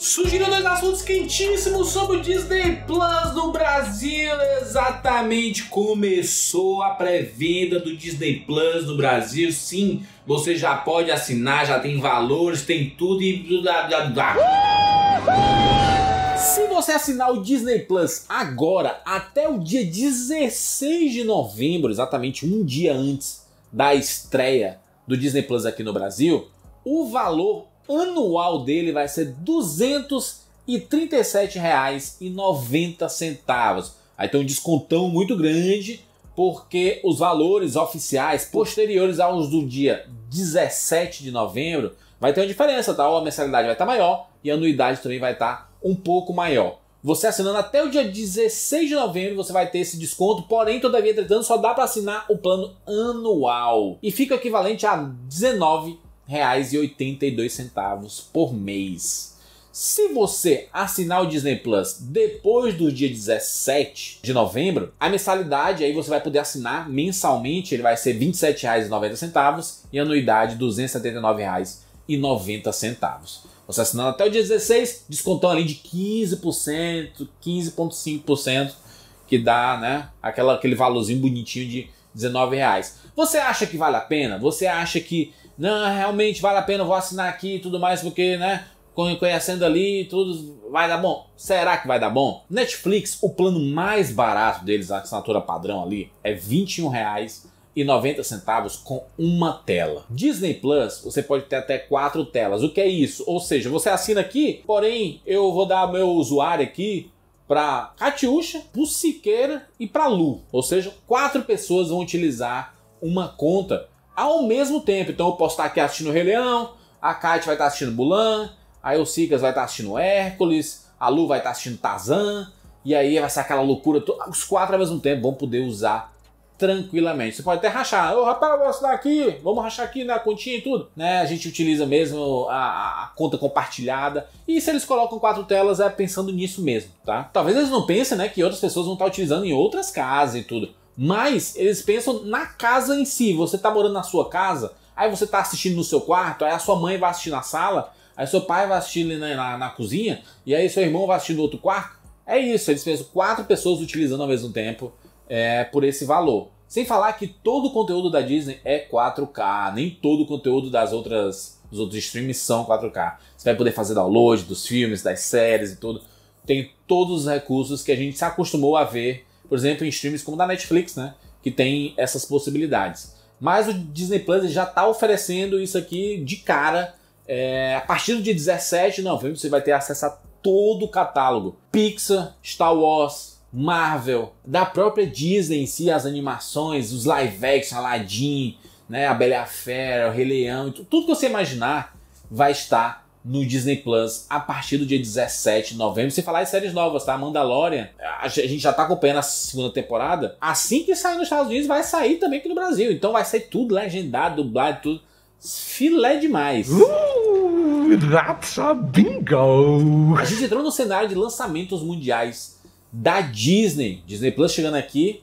Surgiram dois assuntos quentíssimos sobre o Disney Plus no Brasil. Exatamente começou a pré-venda do Disney Plus no Brasil. Sim, você já pode assinar, já tem valores, tem tudo e. Se você assinar o Disney Plus agora, até o dia 16 de novembro, exatamente um dia antes da estreia do Disney Plus aqui no Brasil, o valor anual dele vai ser R$ 237,90. Aí tem um descontão muito grande, porque os valores oficiais posteriores aos do dia 17 de novembro vai ter uma diferença, tá? Ou a mensalidade vai estar tá maior e a anuidade também vai estar tá um pouco maior. Você assinando até o dia 16 de novembro, você vai ter esse desconto, porém, todavia, entretanto, só dá para assinar o plano anual. E fica equivalente a R$ centavos por mês. Se você assinar o Disney Plus depois do dia 17 de novembro, a mensalidade aí você vai poder assinar mensalmente, ele vai ser R$ 27,90 e anuidade R$ 279,90. Você assinando até o dia 16, descontando ali de 15%, 15,5%, que dá né, aquela, aquele valorzinho bonitinho de R$ 19. Você acha que vale a pena? Você acha que não, realmente vale a pena, eu vou assinar aqui e tudo mais, porque, né? Conhecendo ali, tudo vai dar bom. Será que vai dar bom? Netflix, o plano mais barato deles, a assinatura padrão ali, é R$ 21,90 com uma tela. Disney Plus, você pode ter até quatro telas. O que é isso? Ou seja, você assina aqui, porém, eu vou dar meu usuário aqui para Catiuxa, para Siqueira e para Lu. Ou seja, quatro pessoas vão utilizar uma conta ao mesmo tempo. Então eu posso estar aqui assistindo o Rei Leão, a Kate vai estar assistindo Bulan, aí o Sigas vai estar assistindo Hércules, a Lu vai estar assistindo Tarzan, e aí vai ser aquela loucura. Os quatro ao mesmo tempo vão poder usar tranquilamente. Você pode até rachar. Ô, rapaz, eu vou assinar aqui. Vamos rachar aqui na continha e tudo. Né? A gente utiliza mesmo a, a, conta compartilhada. E se eles colocam quatro telas, é pensando nisso mesmo, tá? Talvez eles não pensem, né, que outras pessoas vão estar utilizando em outras casas e tudo. Mas eles pensam na casa em si. Você está morando na sua casa, aí você está assistindo no seu quarto, aí a sua mãe vai assistir na sala, aí seu pai vai assistir na, né, na, na cozinha, e aí seu irmão vai assistir no outro quarto. É isso, eles pensam quatro pessoas utilizando ao mesmo tempo é, por esse valor. Sem falar que todo o conteúdo da Disney é 4K, nem todo o conteúdo das outras dos outros streams são 4K. Você vai poder fazer download dos filmes, das séries e tudo. Tem todos os recursos que a gente se acostumou a ver por exemplo, em streams como da Netflix, né? Que tem essas possibilidades. Mas o Disney Plus já está oferecendo isso aqui de cara. É, a partir do dia 17 de novembro você vai ter acesso a todo o catálogo: Pixar, Star Wars, Marvel, da própria Disney em si, as animações, os live action, Aladdin, né, a Bela a Fera, o Rei Leão, tudo que você imaginar vai estar no Disney Plus a partir do dia 17 de novembro. Sem falar em séries novas, tá? Mandalorian, a gente já tá acompanhando a segunda temporada. Assim que sair nos Estados Unidos, vai sair também aqui no Brasil. Então vai ser tudo legendado, dublado, tudo. Filé demais. Uh, that's a bingo! A gente entrou no cenário de lançamentos mundiais da Disney. Disney Plus chegando aqui,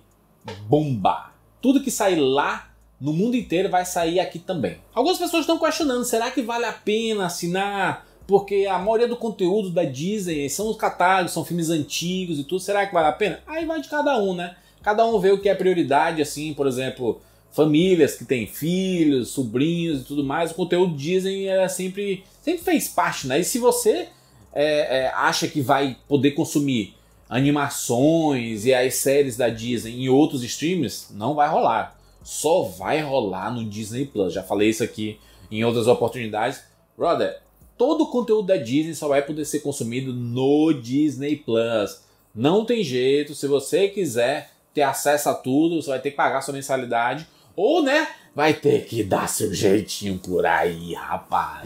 bomba! Tudo que sair lá no mundo inteiro vai sair aqui também. Algumas pessoas estão questionando, será que vale a pena assinar? Porque a maioria do conteúdo da Disney são os catálogos, são filmes antigos e tudo, será que vale a pena? Aí vai de cada um, né? Cada um vê o que é prioridade, assim, por exemplo, famílias que têm filhos, sobrinhos e tudo mais, o conteúdo Disney era é sempre, sempre fez parte, né? E se você é, é, acha que vai poder consumir animações e as séries da Disney em outros streams, não vai rolar só vai rolar no Disney Plus. Já falei isso aqui em outras oportunidades. Brother, todo o conteúdo da Disney só vai poder ser consumido no Disney Plus. Não tem jeito, se você quiser ter acesso a tudo, você vai ter que pagar sua mensalidade ou, né, vai ter que dar seu jeitinho por aí, rapaz.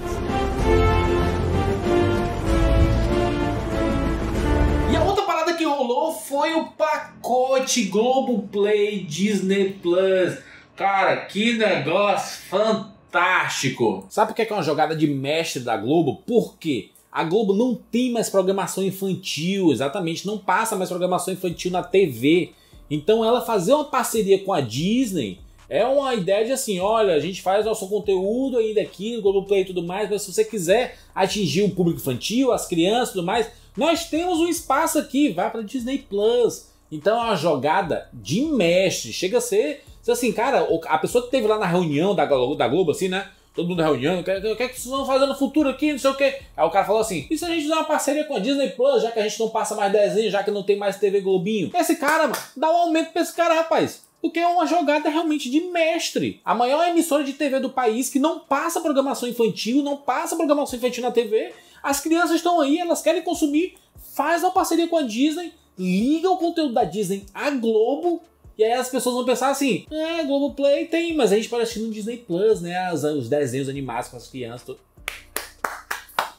E a outra parada que rolou foi o pacote Globoplay Disney Plus. Cara, que negócio fantástico! Sabe o é que é uma jogada de mestre da Globo? Por quê? A Globo não tem mais programação infantil, exatamente, não passa mais programação infantil na TV. Então ela fazer uma parceria com a Disney é uma ideia de assim, olha, a gente faz nosso conteúdo ainda aqui no Play e tudo mais, mas se você quiser atingir o público infantil, as crianças e tudo mais, nós temos um espaço aqui, vai para Disney Plus. Então é uma jogada de mestre, chega a ser então, assim, cara, a pessoa que teve lá na reunião da Globo, da Globo assim, né? Todo mundo na reunião, o que, que, que vocês vão fazer no futuro aqui, não sei o quê. Aí o cara falou assim: e se a gente fizer uma parceria com a Disney Plus, já que a gente não passa mais desenho, já que não tem mais TV Globinho? Esse cara, mano, dá um aumento pra esse cara, rapaz. Porque é uma jogada realmente de mestre. A maior emissora de TV do país que não passa programação infantil, não passa programação infantil na TV. As crianças estão aí, elas querem consumir. Faz uma parceria com a Disney, liga o conteúdo da Disney à Globo e aí as pessoas vão pensar assim: é, ah, Globoplay tem, mas a gente parece assistir no Disney Plus, né? As, os desenhos animados com as crianças. Tudo.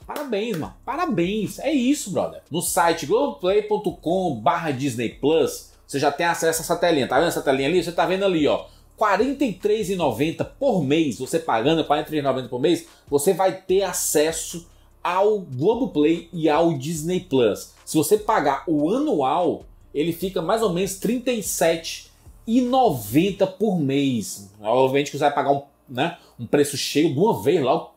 Parabéns, mano. Parabéns. É isso, brother. No site globoplaycom Disney Plus, você já tem acesso a essa telinha. Tá vendo essa telinha ali? Você tá vendo ali, ó. R$ 43,90 por mês, você pagando R$ 43,90 por mês, você vai ter acesso ao Globoplay e ao Disney Plus. Se você pagar o anual, ele fica mais ou menos R$ 37 e 90 por mês. Obviamente que você vai pagar um, né, um preço cheio de uma vez logo,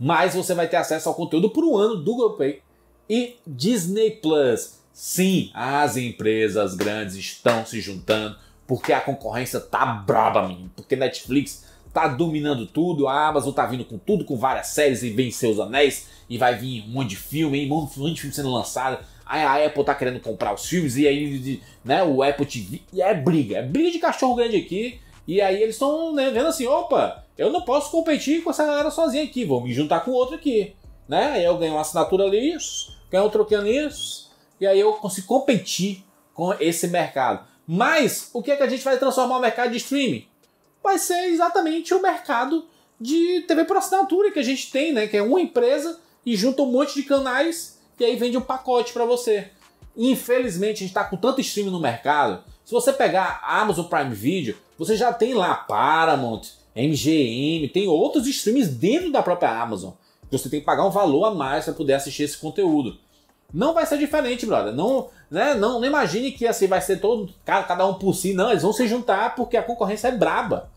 mas você vai ter acesso ao conteúdo por um ano do Google Pay e Disney Plus. Sim, as empresas grandes estão se juntando porque a concorrência tá braba, menino. Porque Netflix tá dominando tudo, a Amazon tá vindo com tudo, com várias séries e vem seus anéis e vai vir um monte de filme, hein? um monte de filme sendo lançado Aí a Apple tá querendo comprar os filmes e aí né, o Apple TV. E é briga, é briga de cachorro grande aqui. E aí eles estão né, vendo assim: opa, eu não posso competir com essa galera sozinha aqui, vou me juntar com outro aqui. Né? Aí eu ganho uma assinatura ali, ganho outro troquinho nisso, e aí eu consigo competir com esse mercado. Mas o que é que a gente vai transformar o mercado de streaming? Vai ser exatamente o mercado de TV por assinatura que a gente tem, né? Que é uma empresa e junta um monte de canais que aí vende um pacote para você. Infelizmente, a gente está com tanto streaming no mercado. Se você pegar a Amazon Prime Video, você já tem lá Paramount, MGM, tem outros streams dentro da própria Amazon. Que você tem que pagar um valor a mais para poder assistir esse conteúdo. Não vai ser diferente, brother. Não, né, não, não imagine que assim vai ser todo cada um por si, não. Eles vão se juntar porque a concorrência é braba.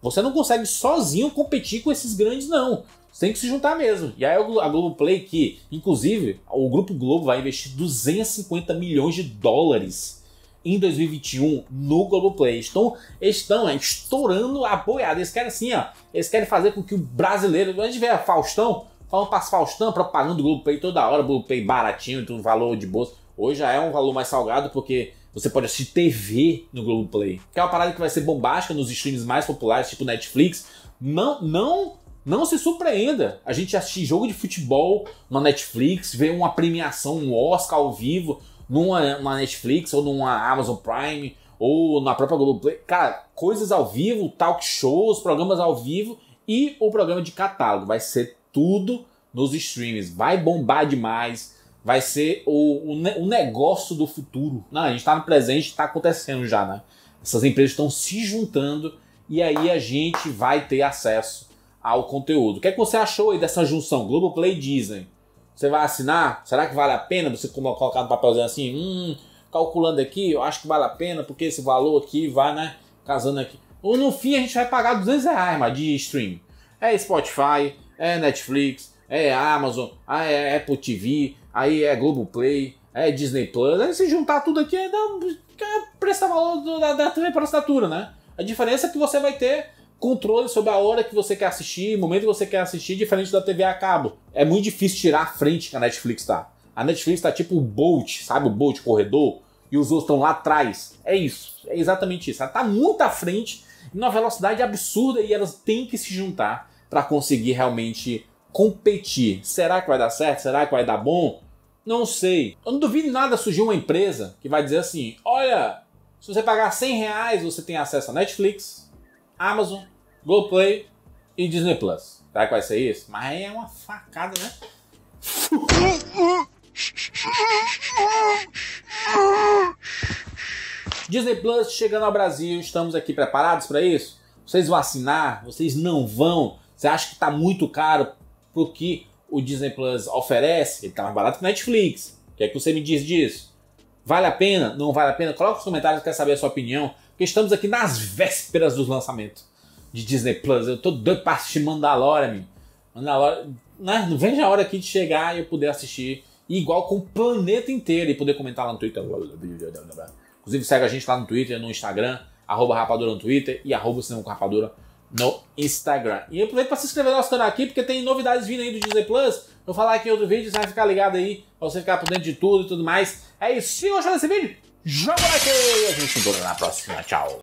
Você não consegue sozinho competir com esses grandes, não. Você tem que se juntar mesmo. E aí a Globoplay, que, inclusive, o Grupo Globo vai investir 250 milhões de dólares em 2021 no Globoplay. Estão, estão é, estourando a boiada. Eles querem assim, ó. Eles querem fazer com que o brasileiro. A gente vê a Faustão, falando para Faustão, propagando o Globoplay toda hora, o Globoplay baratinho, tem um valor de bolsa. Hoje já é um valor mais salgado, porque você pode assistir TV no Globoplay. Que é uma parada que vai ser bombástica nos streams mais populares, tipo Netflix. Não, não não se surpreenda a gente assistir jogo de futebol na Netflix, ver uma premiação, um Oscar ao vivo, numa Netflix ou numa Amazon Prime ou na própria Globoplay. Cara, coisas ao vivo, talk shows, programas ao vivo e o programa de catálogo. Vai ser tudo nos streams. Vai bombar demais. Vai ser o, o, o negócio do futuro. Não, a gente está no presente, está acontecendo já, né? Essas empresas estão se juntando e aí a gente vai ter acesso ao conteúdo. O que é que você achou aí dessa junção Globoplay e Disney? Você vai assinar? Será que vale a pena você colocar no papelzinho assim? Hum, calculando aqui, eu acho que vale a pena, porque esse valor aqui vai, né? Casando aqui. Ou no fim a gente vai pagar 200 reais mas de stream. É Spotify, é Netflix, é Amazon, é Apple TV, aí é Globoplay, é Disney Plus. Aí se juntar tudo aqui, dá um é preço valor da, da TV por assinatura, né? A diferença é que você vai ter controle sobre a hora que você quer assistir, o momento que você quer assistir, diferente da TV a cabo. É muito difícil tirar a frente que a Netflix tá. A Netflix tá tipo o Bolt, sabe? O Bolt corredor, e os outros estão lá atrás. É isso, é exatamente isso. Ela tá muito à frente, numa velocidade absurda, e elas têm que se juntar para conseguir realmente competir. Será que vai dar certo? Será que vai dar bom? Não sei. Eu não duvido nada surgir uma empresa que vai dizer assim: olha, se você pagar 100 reais, você tem acesso a Netflix, Amazon, GoPlay e Disney Plus. Tá que vai ser isso? Mas é uma facada, né? Disney Plus chegando ao Brasil, estamos aqui preparados para isso? Vocês vão assinar? Vocês não vão? Você acha que está muito caro pro que o Disney Plus oferece? Ele está mais barato que o Netflix. O que é que você me diz disso? Vale a pena? Não vale a pena? Coloca nos comentários, quer saber a sua opinião, porque estamos aqui nas vésperas dos lançamentos de Disney Plus. Eu tô doido pra assistir Mandalorian, amigo. Mandalorian. Né? Não vem a hora aqui de chegar e eu poder assistir igual com o planeta inteiro e poder comentar lá no Twitter. Inclusive, segue a gente lá no Twitter, no Instagram, arroba rapadura no Twitter e arroba cinema com rapadura no Instagram. E aproveita para se inscrever no nosso canal aqui, porque tem novidades vindo aí do Disney Plus. Vou falar aqui em outro vídeo, você vai ficar ligado aí, pra você ficar por dentro de tudo e tudo mais. É isso. Se gostou desse vídeo, joga o like aí. A gente se encontra na próxima. Tchau.